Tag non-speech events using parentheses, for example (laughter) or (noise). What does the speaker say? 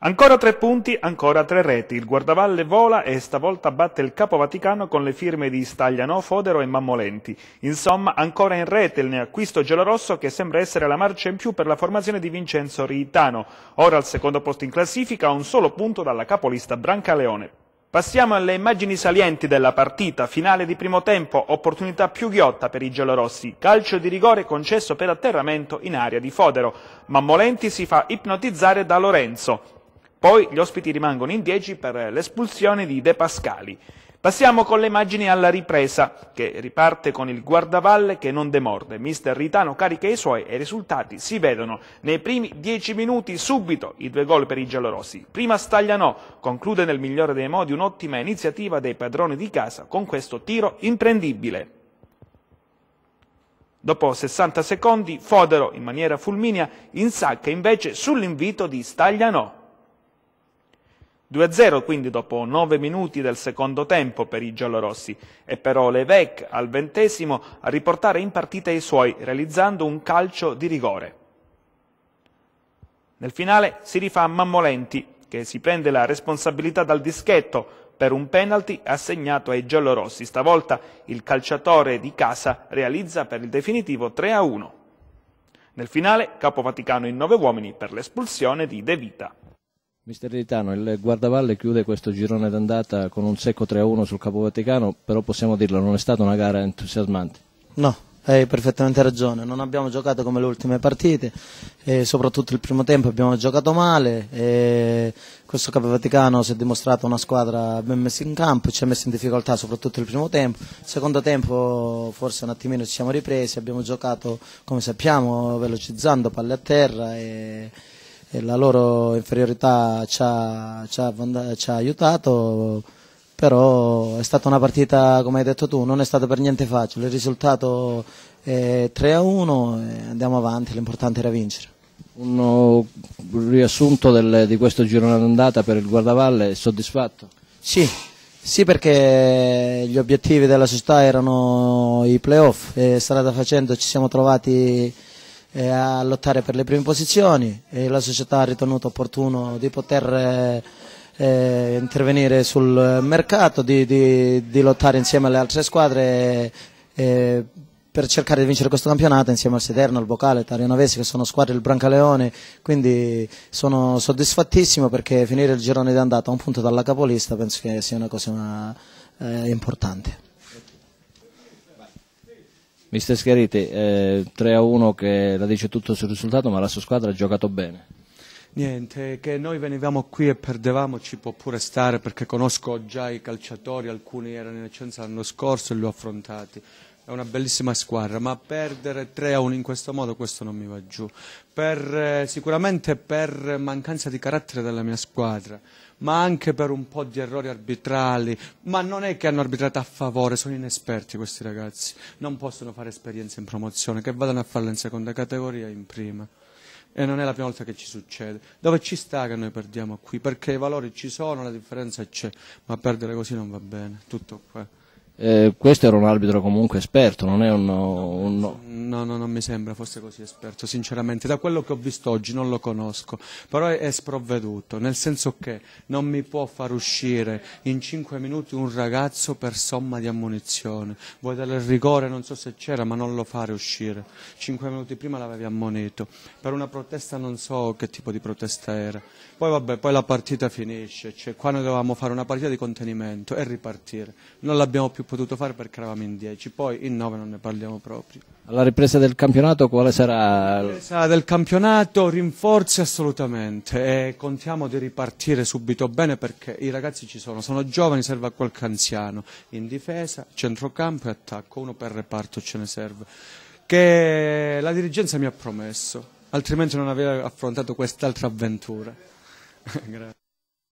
Ancora tre punti, ancora tre reti. Il guardavalle vola e stavolta batte il capo Vaticano con le firme di Stagliano, Fodero e Mammolenti. Insomma, ancora in rete il neacquisto gelorosso che sembra essere la marcia in più per la formazione di Vincenzo Riitano. Ora al secondo posto in classifica, a un solo punto dalla capolista Brancaleone. Passiamo alle immagini salienti della partita, finale di primo tempo, opportunità più ghiotta per i giallorossi, calcio di rigore concesso per atterramento in area di Fodero. Mammolenti si fa ipnotizzare da Lorenzo. Poi gli ospiti rimangono in 10 per l'espulsione di De Pascali. Passiamo con le immagini alla ripresa, che riparte con il guardavalle che non demorde. Mister Ritano carica i suoi e i risultati si vedono. Nei primi 10 minuti subito i due gol per i giallorossi. Prima Stagliano conclude nel migliore dei modi un'ottima iniziativa dei padroni di casa con questo tiro imprendibile. Dopo 60 secondi Fodero in maniera fulminea insacca invece sull'invito di Stagliano. 2-0 quindi dopo 9 minuti del secondo tempo per i giallorossi e però Levec al ventesimo a riportare in partita i suoi realizzando un calcio di rigore. Nel finale si rifà Mammolenti che si prende la responsabilità dal dischetto per un penalty assegnato ai giallorossi. Stavolta il calciatore di casa realizza per il definitivo 3-1. Nel finale Capo Vaticano in nove uomini per l'espulsione di De Vita. Mister Ritano, il Guardavalle chiude questo girone d'andata con un secco 3-1 sul Capo Vaticano, però possiamo dirlo, non è stata una gara entusiasmante. No, hai perfettamente ragione, non abbiamo giocato come le ultime partite, soprattutto il primo tempo abbiamo giocato male, questo Capo Vaticano si è dimostrato una squadra ben messa in campo, ci ha messo in difficoltà soprattutto il primo tempo, secondo tempo forse un attimino ci siamo ripresi, abbiamo giocato come sappiamo velocizzando palle a terra. E la loro inferiorità ci ha, ci, ha, ci ha, aiutato, però è stata una partita, come hai detto tu, non è stata per niente facile. Il risultato è 3 a 1 andiamo avanti, l'importante era vincere. Un uh, riassunto del, di questo girone d'andata per il Guardavalle, soddisfatto? Sì, sì, perché gli obiettivi della società erano i playoff e strada facendo ci siamo trovati a lottare per le prime posizioni e la società ha ritenuto opportuno di poter eh, eh, intervenire sul mercato, di, di, di, lottare insieme alle altre squadre per cercare di vincere questo campionato insieme al Sederno, al Bocale, Tariano Vesi che sono squadre del Brancaleone, quindi sono soddisfattissimo perché finire il girone di andata a un punto dalla capolista penso che sia una cosa eh, importante. Mister Schiariti, eh, 3-1 che la dice tutto sul risultato, ma la sua squadra ha giocato bene. Niente, che noi venivamo qui e perdevamo ci può pure stare perché conosco già i calciatori, alcuni erano in Eccenza l'anno scorso e li ho affrontati. È una bellissima squadra, ma perdere 3 a 1 in questo modo questo non mi va giù. Per, eh, sicuramente per mancanza di carattere della mia squadra, ma anche per un po' di errori arbitrali. Ma non è che hanno arbitrato a favore, sono inesperti questi ragazzi. Non possono fare esperienze in promozione, che vadano a farla in seconda categoria e in prima e non è la prima volta che ci succede. Dove ci sta che noi perdiamo qui? Perché i valori ci sono, la differenza c'è, ma perdere così non va bene, tutto qua. Eh, questo era un arbitro comunque esperto, non è un... un... No, no, no, non mi sembra fosse così esperto, sinceramente. Da quello che ho visto oggi non lo conosco, però è sprovveduto, nel senso che non mi può far uscire in cinque minuti un ragazzo per somma di ammunizione. Vuoi dare il rigore, non so se c'era, ma non lo fare uscire. Cinque minuti prima l'avevi ammonito. Per una protesta non so che tipo di protesta era. Poi vabbè, poi la partita finisce, cioè, qua noi dovevamo fare una partita di contenimento e ripartire. Non l'abbiamo più potuto fare perché eravamo in 10, poi in 9 non ne parliamo proprio. Alla ripresa del campionato quale sarà? La ripresa del campionato rinforzi assolutamente e contiamo di ripartire subito bene perché i ragazzi ci sono, sono giovani, serve a qualche anziano, in difesa, centrocampo e attacco, uno per reparto ce ne serve, che la dirigenza mi ha promesso, altrimenti non avrei affrontato quest'altra avventura. (laughs) Grazie.